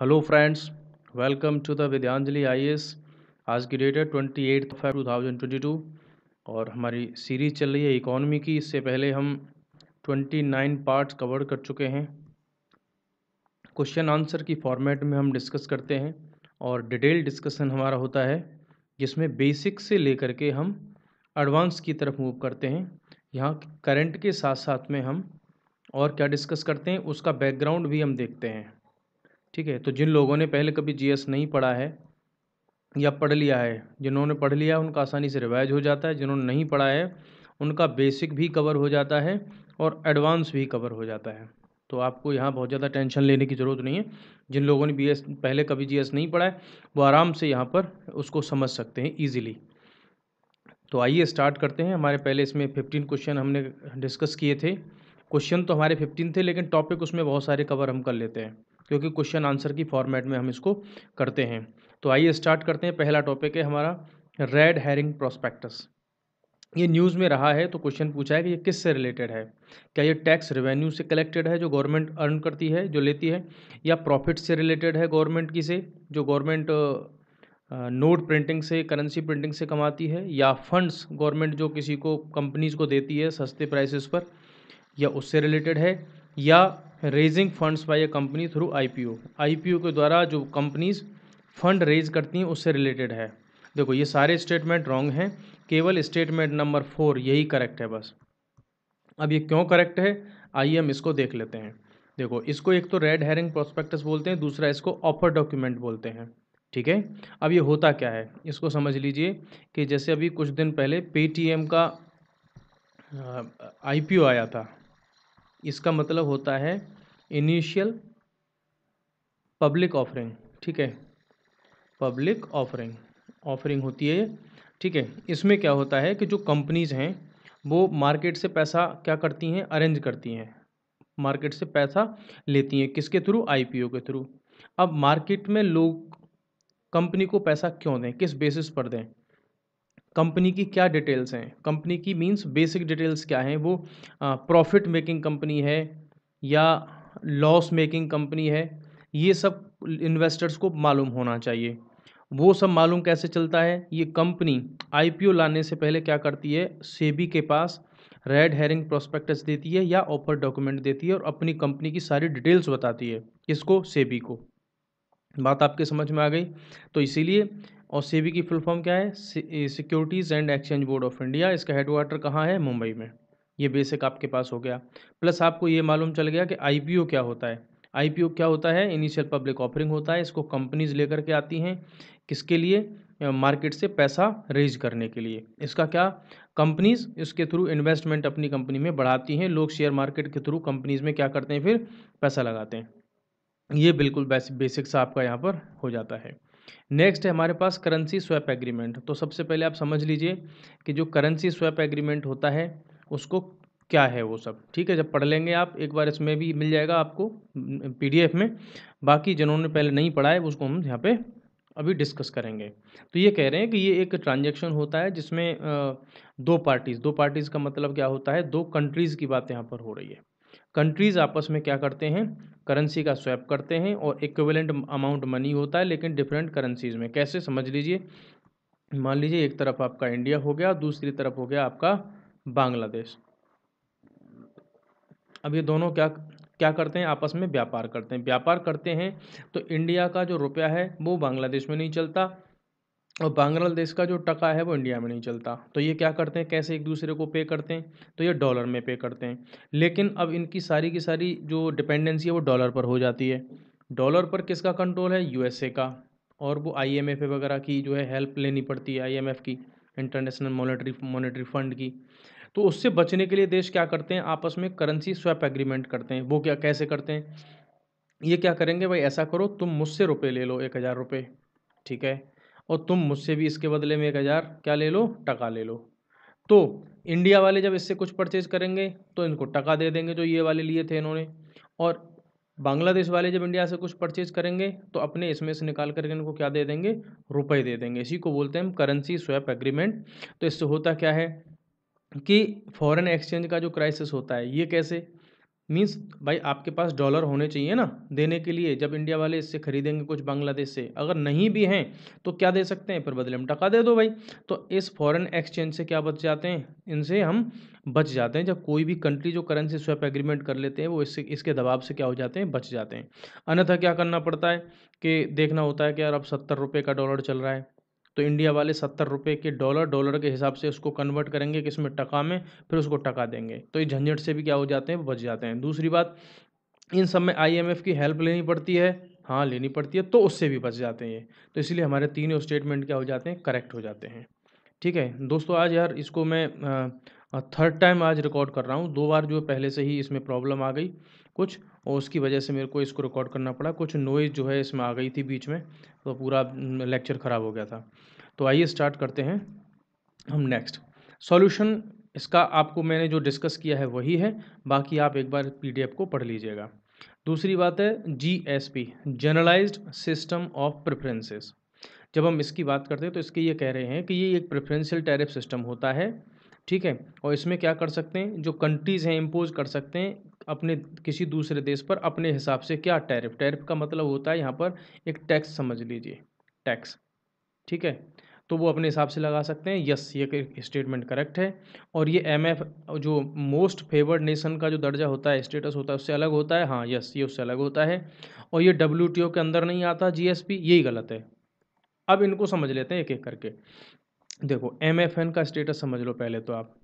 hello friends welcome to the Vidyanjali आई आज की डेट है twenty eight five two thousand twenty two और हमारी सीरीज़ चल रही है इकोनॉमी की इससे पहले हम ट्वेंटी नाइन पार्ट कवर कर चुके हैं क्वेश्चन आंसर की फॉर्मेट में हम डिस्कस करते हैं और डिटेल डिस्कशन हमारा होता है जिसमें बेसिक से लेकर के हम एडवांस की तरफ मूव करते हैं यहाँ करंट के साथ साथ में हम और क्या डिस्कस करते हैं उसका बैकग्राउंड भी हम देखते हैं ठीक है तो जिन लोगों ने पहले कभी जीएस नहीं पढ़ा है या पढ़ लिया है जिन्होंने पढ़ लिया उनका आसानी से रिवाइज हो जाता है जिन्होंने नहीं पढ़ा है उनका बेसिक भी कवर हो जाता है और एडवांस भी कवर हो जाता है तो आपको यहाँ बहुत ज़्यादा टेंशन लेने की ज़रूरत नहीं है जिन लोगों ने बी पहले कभी जी नहीं पढ़ा है वो आराम से यहाँ पर उसको समझ सकते हैं ईजिली तो आइए स्टार्ट करते हैं हमारे पहले इसमें फिफ्टीन क्वेश्चन हमने डिस्कस किए थे क्वेश्चन तो हमारे फिफ्टीन थे लेकिन टॉपिक उसमें बहुत सारे कवर हम कर लेते हैं क्योंकि क्वेश्चन आंसर की फॉर्मेट में हम इसको करते हैं तो आइए स्टार्ट करते हैं पहला टॉपिक है हमारा रेड हेरिंग प्रोस्पेक्टस ये न्यूज़ में रहा है तो क्वेश्चन पूछा है कि ये किस से रिलेटेड है क्या ये टैक्स रेवेन्यू से कलेक्टेड है जो गवर्नमेंट अर्न करती है जो लेती है या प्रॉफिट से रिलेटेड है गवर्नमेंट की से जो गवर्नमेंट नोट प्रिंटिंग से करेंसी प्रिंटिंग से कमाती है या फंड्स गवर्नमेंट जो किसी को कंपनीज को देती है सस्ते प्राइसेस पर या उससे रिलेटेड है या raising funds by a company through IPO IPO के द्वारा जो कंपनीज फंड रेज करती हैं उससे रिलेटेड है देखो ये सारे स्टेटमेंट रॉन्ग हैं केवल स्टेटमेंट नंबर फोर यही करेक्ट है बस अब ये क्यों करेक्ट है आइए हम इसको देख लेते हैं देखो इसको एक तो रेड हेरिंग प्रोस्पेक्टस बोलते हैं दूसरा इसको ऑफर डॉक्यूमेंट बोलते हैं ठीक है अब ये होता क्या है इसको समझ लीजिए कि जैसे अभी कुछ दिन पहले पेटीएम का आईपीओ आया था इसका मतलब होता है इनिशियल पब्लिक ऑफरिंग ठीक है पब्लिक ऑफरिंग ऑफरिंग होती है ठीक है इसमें क्या होता है कि जो कंपनीज हैं वो मार्केट से पैसा क्या करती हैं अरेंज करती हैं मार्केट से पैसा लेती हैं किसके थ्रू आईपीओ के थ्रू अब मार्केट में लोग कंपनी को पैसा क्यों दें किस बेसिस पर दें कंपनी की क्या डिटेल्स हैं कंपनी की मींस बेसिक डिटेल्स क्या हैं वो प्रॉफिट मेकिंग कंपनी है या लॉस मेकिंग कंपनी है ये सब इन्वेस्टर्स को मालूम होना चाहिए वो सब मालूम कैसे चलता है ये कंपनी आईपीओ लाने से पहले क्या करती है सेबी के पास रेड हेरिंग प्रोस्पेक्टस देती है या ऑफर डॉक्यूमेंट देती है और अपनी कंपनी की सारी डिटेल्स बताती है किसको सेबी को बात आपके समझ में आ गई तो इसीलिए और सेबी की फुल फॉर्म क्या है securities and exchange board of India इसका हेडवाटर कहाँ है मुंबई में ये बेसिक आपके पास हो गया प्लस आपको ये मालूम चल गया कि आई क्या होता है आई क्या होता है इनिशियल पब्लिक ऑफरिंग होता है इसको कंपनीज लेकर के आती हैं किसके लिए मार्केट से पैसा रेज करने के लिए इसका क्या कंपनीज इसके थ्रू इन्वेस्टमेंट अपनी कंपनी में बढ़ाती हैं लोग शेयर मार्केट के थ्रू कंपनीज में क्या करते हैं फिर पैसा लगाते हैं ये बिल्कुल बेसिक सा आपका यहाँ पर हो जाता है नेक्स्ट है हमारे पास करेंसी स्वैप एग्रीमेंट तो सबसे पहले आप समझ लीजिए कि जो करेंसी स्वैप एग्रीमेंट होता है उसको क्या है वो सब ठीक है जब पढ़ लेंगे आप एक बार इसमें भी मिल जाएगा आपको पीडीएफ में बाकी जिन्होंने पहले नहीं पढ़ा है उसको हम यहाँ पे अभी डिस्कस करेंगे तो ये कह रहे हैं कि ये एक ट्रांजेक्शन होता है जिसमें दो पार्टीज़ दो पार्टीज़ का मतलब क्या होता है दो कंट्रीज़ की बात यहाँ पर हो रही है कंट्रीज़ आपस में क्या करते हैं करेंसी का स्वैप करते हैं और इक्विवेलेंट अमाउंट मनी होता है लेकिन डिफरेंट करेंसीज़ में कैसे समझ लीजिए मान लीजिए एक तरफ आपका इंडिया हो गया दूसरी तरफ हो गया आपका बांग्लादेश अब ये दोनों क्या क्या करते हैं आपस में व्यापार करते हैं व्यापार करते हैं तो इंडिया का जो रुपया है वो बांग्लादेश में नहीं चलता और बांग्लादेश का जो टका है वो इंडिया में नहीं चलता तो ये क्या करते हैं कैसे एक दूसरे को पे करते हैं तो ये डॉलर में पे करते हैं लेकिन अब इनकी सारी की सारी जो डिपेंडेंसी है वो डॉलर पर हो जाती है डॉलर पर किसका कंट्रोल है यूएसए का और वो आईएमएफ वगैरह की जो है हेल्प लेनी पड़ती है आई की इंटरनेशनल मॉनेटरी मॉनेटरी फंड की तो उससे बचने के लिए देश क्या करते हैं आपस में करेंसी स्वैप एग्रीमेंट करते हैं वो क्या कैसे करते हैं ये क्या करेंगे भाई ऐसा करो तुम मुझसे रुपये ले लो एक हज़ार रुपये ठीक है और तुम मुझसे भी इसके बदले में एक हज़ार क्या ले लो टका ले लो तो इंडिया वाले जब इससे कुछ परचेज करेंगे तो इनको टका दे देंगे जो ये वाले लिए थे इन्होंने और बांग्लादेश वाले जब इंडिया से कुछ परचेज करेंगे तो अपने इसमें से निकाल करके इनको क्या दे देंगे रुपए दे देंगे इसी को बोलते हैं हम करेंसी स्वैप एग्रीमेंट तो इससे होता क्या है कि फॉरेन एक्सचेंज का जो क्राइसिस होता है ये कैसे मीन्स भाई आपके पास डॉलर होने चाहिए ना देने के लिए जब इंडिया वाले इससे खरीदेंगे कुछ बांग्लादेश से अगर नहीं भी हैं तो क्या दे सकते हैं फिर बदले में टका दे दो भाई तो इस फॉरेन एक्सचेंज से क्या बच जाते हैं इनसे हम बच जाते हैं जब कोई भी कंट्री जो करेंसी स्वैप एग्रीमेंट कर लेते हैं वो इससे इसके दबाव से क्या हो जाते हैं बच जाते हैं अन्यथा क्या करना पड़ता है कि देखना होता है कि यार अब सत्तर रुपये का डॉलर चल रहा है तो इंडिया वाले सत्तर रुपये के डॉलर डॉलर के हिसाब से उसको कन्वर्ट करेंगे किस में टका में फिर उसको टका देंगे तो इस झंझट से भी क्या हो जाते हैं बच जाते हैं दूसरी बात इन सब में आई की हेल्प लेनी पड़ती है हाँ लेनी पड़ती है तो उससे भी बच जाते हैं ये तो इसलिए हमारे तीनों स्टेटमेंट क्या हो जाते हैं करेक्ट हो जाते हैं ठीक है दोस्तों आज यार इसको मैं थर्ड टाइम आज रिकॉर्ड कर रहा हूँ दो बार जो पहले से ही इसमें प्रॉब्लम आ गई कुछ और उसकी वजह से मेरे को इसको रिकॉर्ड करना पड़ा कुछ नॉइज़ जो है इसमें आ गई थी बीच में तो पूरा लेक्चर ख़राब हो गया था तो आइए स्टार्ट करते हैं हम नेक्स्ट सॉल्यूशन इसका आपको मैंने जो डिस्कस किया है वही है बाकी आप एक बार पी को पढ़ लीजिएगा दूसरी बात है G S P generalised system of preferences जब हम इसकी बात करते हैं तो इसके ये कह रहे हैं कि ये एक प्रेफरेंशियल टैरिफ सिस्टम होता है ठीक है और इसमें क्या कर सकते हैं जो कंट्रीज़ हैं इम्पोज कर सकते हैं अपने किसी दूसरे देश पर अपने हिसाब से क्या टैरिफ टैरिफ का मतलब होता है यहाँ पर एक टैक्स समझ लीजिए टैक्स ठीक है तो वो अपने हिसाब से लगा सकते हैं यस ये स्टेटमेंट करेक्ट है और ये एम एफ जो मोस्ट फेवर्ड नेशन का जो दर्जा होता है स्टेटस होता है उससे अलग होता है हाँ यस ये उससे अलग होता है और ये डब्ल्यू टी ओ के अंदर नहीं आता जी एस पी यही गलत है अब इनको समझ लेते हैं एक एक करके देखो एम एफ एन का स्टेटस समझ लो पहले तो आप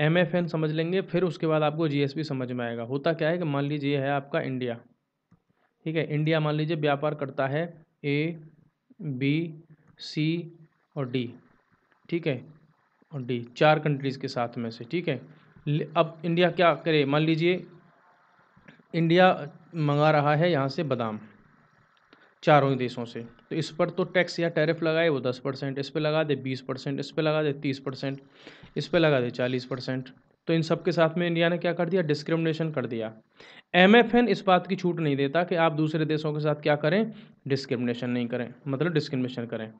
एम एफ एन समझ लेंगे फिर उसके बाद आपको जी एस पी समझ में आएगा होता क्या है कि मान लीजिए है आपका इंडिया ठीक है इंडिया मान लीजिए व्यापार करता है ए बी सी और डी ठीक है और डी चार कंट्रीज़ के साथ में से ठीक है अब इंडिया क्या करे मान लीजिए इंडिया मंगा रहा है यहाँ से बादाम चारों ही देशों से तो इस पर तो टैक्स या टैरिफ लगाए वो दस परसेंट इस पर लगा दे बीस परसेंट इस पर लगा दे तीस परसेंट इस पर लगा दे चालीस परसेंट तो इन सब के साथ में इंडिया ने क्या कर दिया डिस्क्रिमिनेशन कर दिया एम एफ एन इस बात की छूट नहीं देता कि आप दूसरे देशों के साथ क्या करें डिस्क्रिमिनेशन नहीं करें मतलब डिस्क्रिमिनेशन करें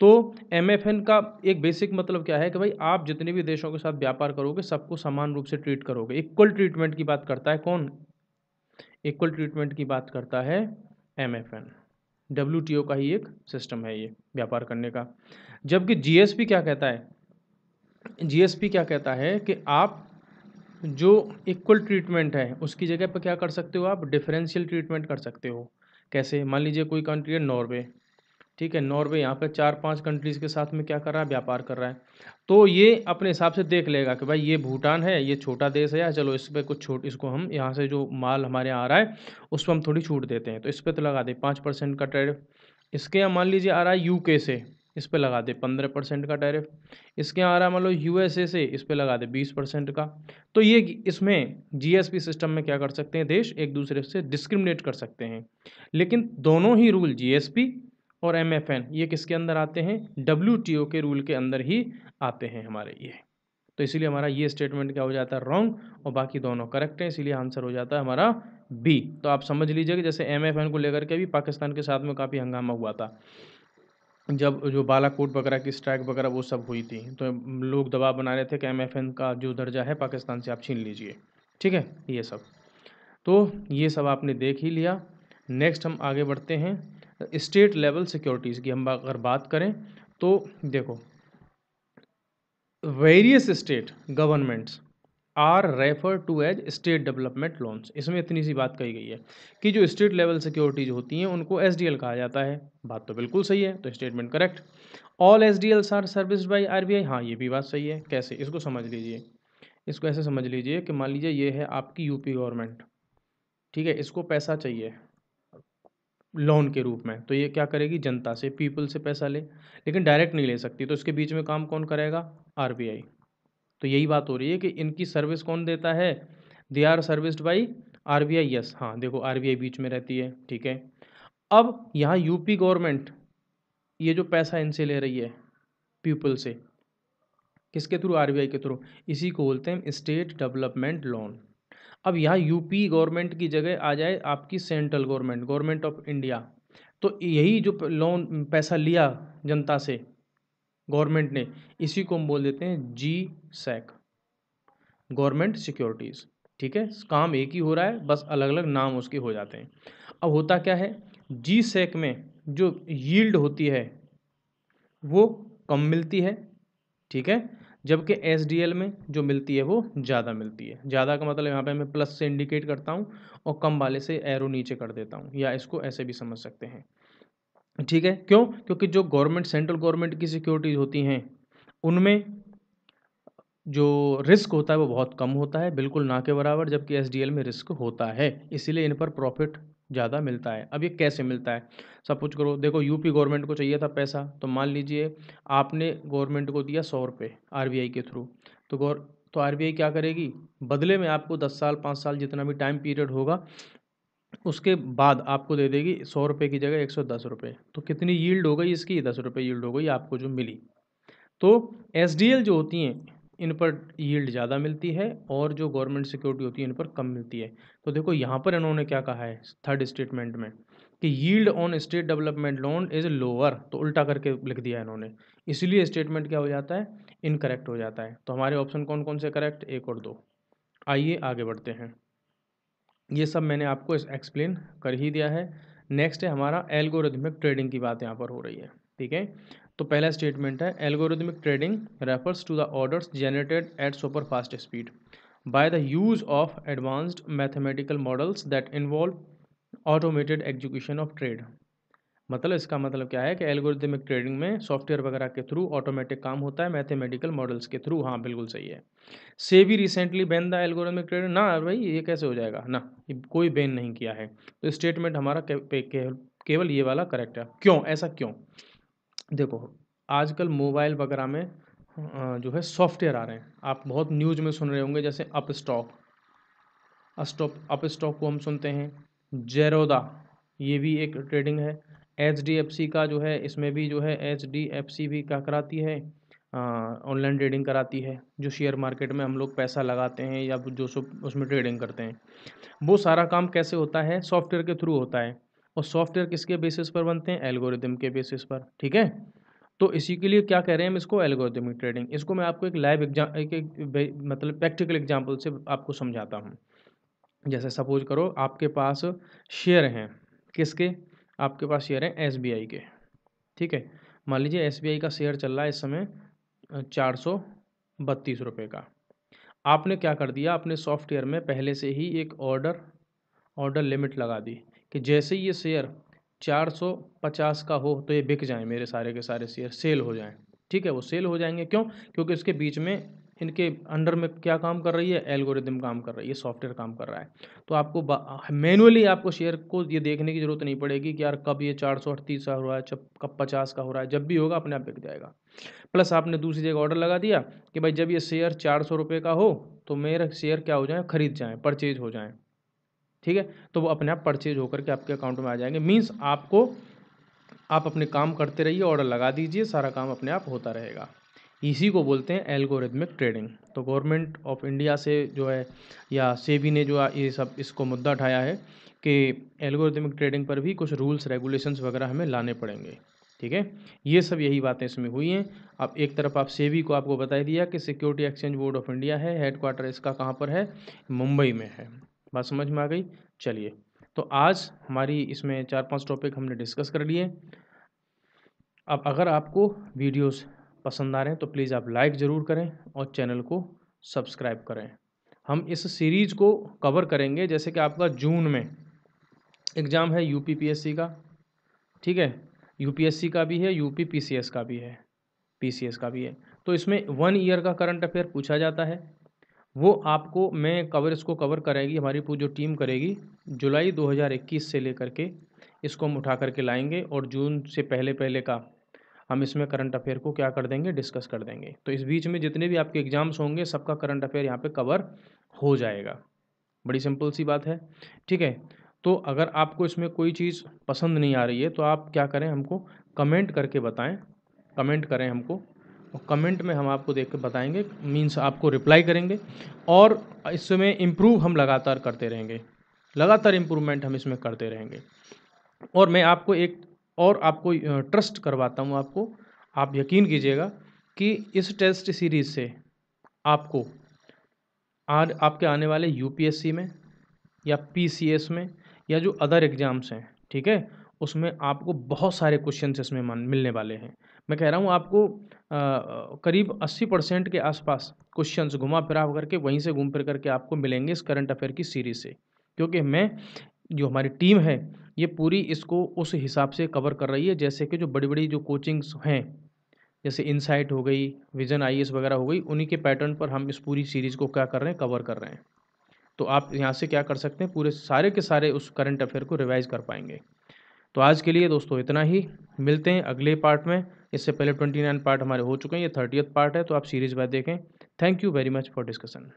तो एम एफ एन का एक बेसिक मतलब क्या है कि भाई आप जितने भी देशों के साथ व्यापार करोगे सबको समान रूप से ट्रीट करोगे इक्वल ट्रीटमेंट की बात करता है कौन इक्वल ट्रीटमेंट की बात करता है एम एफ एन डब्ल्यू का ही एक सिस्टम है ये व्यापार करने का जबकि जी क्या कहता है जी क्या कहता है कि आप जो इक्वल ट्रीटमेंट है उसकी जगह पर क्या कर सकते हो आप डिफरेंशियल ट्रीटमेंट कर सकते हो कैसे मान लीजिए कोई कंट्री है नॉर्वे ठीक है नॉर्वे यहाँ पे चार पांच कंट्रीज़ के साथ में क्या कर रहा है व्यापार कर रहा है तो ये अपने हिसाब से देख लेगा कि भाई ये भूटान है ये छोटा देश है या चलो इस पर कुछ छोट इसको हम यहाँ से जो माल हमारे यहाँ आ रहा है उस पर हम थोड़ी छूट देते हैं तो इस पर तो लगा दें पाँच परसेंट का टैरिफ इसके यहाँ मान लीजिए आ रहा है यू से इस पर लगा दे पंद्रह परसेंट का टैरिफ इसके यहाँ आ रहा है मान लो यू से इस पर लगा दे बीस परसेंट का तो ये इसमें जीएसपी सिस्टम में क्या कर सकते हैं देश एक दूसरे से डिस्क्रिमिनेट कर सकते हैं लेकिन दोनों ही रूल जीएसपी और एम एफ एन ये किसके अंदर आते हैं डब्ल्यू टी ओ के रूल के अंदर ही आते हैं हमारे ये तो इसीलिए हमारा ये स्टेटमेंट क्या हो जाता है रॉन्ग और बाकी दोनों करेक्ट हैं इसीलिए आंसर हो जाता है हमारा बी तो आप समझ लीजिए कि जैसे एम एफ एन को लेकर के भी पाकिस्तान के साथ में काफ़ी हंगामा हुआ था जब जो बालाकोट वगैरह की स्ट्राइक वगैरह वो सब हुई थी तो लोग दबाव बना रहे थे कि एम एफ एन का जो दर्जा है पाकिस्तान से आप छीन लीजिए ठीक है ये सब तो ये सब आपने देख ही लिया नेक्स्ट हम आगे बढ़ते हैं स्टेट लेवल सिक्योरिटीज़ की हम अगर बात करें तो देखो various state governments are refer to as state development loans इसमें इतनी सी बात कही गई है कि जो स्टेट लेवल सिक्योरिटीज होती हैं उनको एस डी एल कहा जाता है बात तो बिल्कुल सही है तो statement correct all S D Ls are service by R B I हाँ ये भी बात सही है कैसे इसको समझ लीजिए इसको ऐसे समझ लीजिए कि मान लीजिए ये है आपकी यूपी गवर्नमेंट ठीक है इसको पैसा चाहिए लोन के रूप में तो ये क्या करेगी जनता से पीपल से पैसा ले लेकिन डायरेक्ट नहीं ले सकती तो इसके बीच में काम कौन करेगा आर तो यही बात हो रही है कि इनकी सर्विस कौन देता है they are serviced by R B I yes हाँ देखो आर बी आई बीच में रहती है ठीक है अब यहाँ यूपी गवर्नमेंट ये जो पैसा इनसे ले रही है पीपल से किसके थ्रू आर बी आई के थ्रू इसी को बोलते हैं स्टेट डेवलपमेंट लोन अब यहाँ यूपी गवर्नमेंट की जगह आ जाए आपकी central government government of India तो यही जो लोन पैसा लिया जनता से गवर्नमेंट ने इसी को हम बोल देते हैं G sec e government securities ठीक है काम एक ही हो रहा है बस अलग अलग नाम उसके हो जाते हैं अब होता क्या है जी सेक e में जो यील्ड होती है वो कम मिलती है ठीक है जबकि एस में जो मिलती है वो ज़्यादा मिलती है ज़्यादा का मतलब यहाँ पे मैं प्लस से इंडिकेट करता हूँ और कम वाले से एरो नीचे कर देता हूँ या इसको ऐसे भी समझ सकते हैं ठीक है क्यों क्योंकि जो गवर्नमेंट सेंट्रल गवर्नमेंट की सिक्योरिटीज़ होती हैं उनमें जो रिस्क होता है वो बहुत कम होता है बिल्कुल ना के बराबर जबकि एस में रिस्क होता है इसीलिए इन पर प्रॉफिट ज़्यादा मिलता है अब ये कैसे मिलता है सब कुछ करो देखो यूपी गवर्नमेंट को चाहिए था पैसा तो मान लीजिए आपने गवर्नमेंट को दिया सौ रुपये आर के थ्रू तो गौर तो आर क्या करेगी बदले में आपको दस साल पाँच साल जितना भी टाइम पीरियड होगा उसके बाद आपको दे देगी सौ रुपये की जगह एक सौ दस रुपये तो कितनी यील्ड हो गई इसकी दस रुपये यील्ड हो गई आपको जो मिली तो एस जो होती हैं इन पर यील्ड ज़्यादा मिलती है और जो गवर्नमेंट सिक्योरिटी होती है इन पर कम मिलती है तो देखो यहाँ पर इन्होंने क्या कहा है थर्ड स्टेटमेंट में कि yield on state development loan is lower तो उल्टा करके लिख दिया इन्होंने इसलिए स्टेटमेंट क्या हो जाता है इनकरेक्ट हो जाता है तो हमारे ऑप्शन कौन कौन से करेक्ट एक और दो आइए आगे बढ़ते हैं ये सब मैंने आपको एक्सप्लेन कर ही दिया है नेक्स्ट है हमारा एल्गोरिथमिक ट्रेडिंग की बात यहाँ पर हो रही है ठीक है तो पहला स्टेटमेंट है algorithmic trading refers to the orders generated at super fast speed by the use of advanced mathematical models that involve automated execution of trade मतलब इसका मतलब क्या है कि एल्गोरिदमिक ट्रेडिंग में सॉफ्टवेयर वगैरह के थ्रू ऑटोमेटिक काम होता है मैथमेटिकल मॉडल्स के थ्रू हाँ बिल्कुल सही है से भी recently ban the algorithmic trading ना भाई ये कैसे हो जाएगा ना कोई बैन नहीं किया है तो स्टेटमेंट हमारा केवल के, के, केवल ये वाला करेक्ट है क्यों ऐसा क्यों देखो आजकल मोबाइल वगैरह में जो है सॉफ्टवेयर आ रहे हैं आप बहुत न्यूज में सुन रहे होंगे जैसे अप स्टॉक अस्टॉप अप स्टॉक को हम सुनते हैं जेरोदा ये भी एक ट्रेडिंग है एच डी एफ सी का जो है इसमें भी जो है एच डी एफ सी भी क्या कराती है ऑनलाइन ट्रेडिंग कराती है जो शेयर मार्केट में हम लोग पैसा लगाते हैं या जो सो उसमें ट्रेडिंग करते हैं वो सारा काम कैसे होता है सॉफ्टवेयर के थ्रू होता है और सॉफ्टवेयर किसके बेसिस पर बनते हैं एल्गोरिदम के बेसिस पर ठीक है तो इसी के लिए क्या कह रहे हैं हम इसको एल्गोरिदमिक ट्रेडिंग इसको मैं आपको एक लाइव एग्जाम एक, एक, मतलब प्रैक्टिकल एग्जाम्पल से आपको समझाता हूँ जैसे सपोज करो आपके पास शेयर हैं किसके आपके पास शेयर हैं एस के ठीक है मान लीजिए एस का शेयर चल रहा है इस समय चार सौ बत्तीस रुपये का आपने क्या कर दिया अपने सॉफ्टवेयर में पहले से ही एक ऑर्डर ऑर्डर लिमिट लगा दी कि जैसे ही ये शेयर 450 का हो तो ये बिक जाएं मेरे सारे के सारे शेयर सेल हो जाएं ठीक है वो सेल हो जाएंगे क्यों क्योंकि उसके बीच में इनके अंडर में क्या काम कर रही है एल्गोरिदम काम कर रही है सॉफ्टवेयर काम कर रहा है तो आपको मैनुअली आपको शेयर को ये देखने की ज़रूरत नहीं पड़ेगी कि यार कब ये चार सौ अड़तीस का हो रहा है जब कब पचास का हो रहा है जब भी होगा अपने आप बिक जाएगा प्लस आपने दूसरी जगह ऑर्डर लगा दिया कि भाई जब ये शेयर चार सौ रुपये का हो तो मेरा शेयर क्या हो जाए खरीद जाएँ परचेज हो जाएँ ठीक है तो वो अपने आप परचेज होकर के आपके अकाउंट में आ जाएंगे मीन्स आपको आप अपने काम करते रहिए ऑर्डर लगा दीजिए सारा काम अपने आप होता रहेगा इसी को बोलते हैं एल्गोरिथमिक ट्रेडिंग तो गवर्नमेंट ऑफ इंडिया से जो है या सेबी ने जो ये सब इसको मुद्दा उठाया है कि एल्गोरिथमिक ट्रेडिंग पर भी कुछ रूल्स रेगुलेशंस वगैरह हमें लाने पड़ेंगे ठीक है ये सब यही बातें इसमें हुई हैं अब एक तरफ आप सेबी को आपको बता दिया कि security exchange board of India है हेडक्वार्टर इसका कहाँ पर है मुंबई में है बात समझ में आ गई चलिए तो आज हमारी इसमें चार पांच टॉपिक हमने डिस्कस कर लिए अब अगर आपको वीडियोस पसंद आ रहे हैं तो प्लीज़ आप लाइक ज़रूर करें और चैनल को सब्सक्राइब करें हम इस सीरीज़ को कवर करेंगे जैसे कि आपका जून में एग्ज़ाम है यू का ठीक है यू का भी है यू का भी है पी का भी है तो इसमें वन ईयर का करंट अफेयर पूछा जाता है वो आपको मैं कवर इसको कवर करेगी हमारी पूरी जो टीम करेगी जुलाई 2021 से लेकर के इसको हम उठा करके लाएंगे और जून से पहले पहले का हम इसमें करंट अफेयर को क्या कर देंगे डिस्कस कर देंगे तो इस बीच में जितने भी आपके एग्जाम्स होंगे सबका करंट अफेयर यहाँ पे कवर हो जाएगा बड़ी सिंपल सी बात है ठीक है तो अगर आपको इसमें कोई चीज़ पसंद नहीं आ रही है तो आप क्या करें हमको कमेंट करके बताएं कमेंट करें हमको कमेंट में हम आपको देख कर बताएंगे मीन्स आपको रिप्लाई करेंगे और इसमें इम्प्रूव हम लगातार करते रहेंगे लगातार इम्प्रूवमेंट हम इसमें करते रहेंगे और मैं आपको एक और आपको ट्रस्ट करवाता हूँ आपको आप यकीन कीजिएगा कि इस टेस्ट सीरीज़ से आपको आज आपके आने वाले यूपीएससी में या पीसीएस में या जो अदर एग्ज़ाम्स हैं ठीक है उसमें आपको बहुत सारे क्वेश्चन इसमें मिलने वाले हैं मैं कह रहा हूँ आपको आ, करीब 80 परसेंट के आसपास क्वेश्चंस घुमा फिरा करके वहीं से घूम फिर करके आपको मिलेंगे इस करंट अफेयर की सीरीज से क्योंकि मैं जो हमारी टीम है ये पूरी इसको उस हिसाब से कवर कर रही है जैसे कि जो बड़ी बड़ी जो कोचिंग्स हैं जैसे इनसाइट हो गई विजन आई वगैरह हो गई उन्हीं के पैटर्न पर हम इस पूरी सीरीज़ को क्या कर रहे हैं कवर कर रहे हैं तो आप यहाँ से क्या कर सकते हैं पूरे सारे के सारे उस करंट अफेयर को रिवाइज़ कर पाएंगे तो आज के लिए दोस्तों इतना ही मिलते हैं अगले पार्ट में इससे पहले ट्वेंटी नाइन पार्ट हमारे हो चुके हैं ये थर्टियथ पार्ट है तो आप सीरीज बाय देखें thank you very much for discussion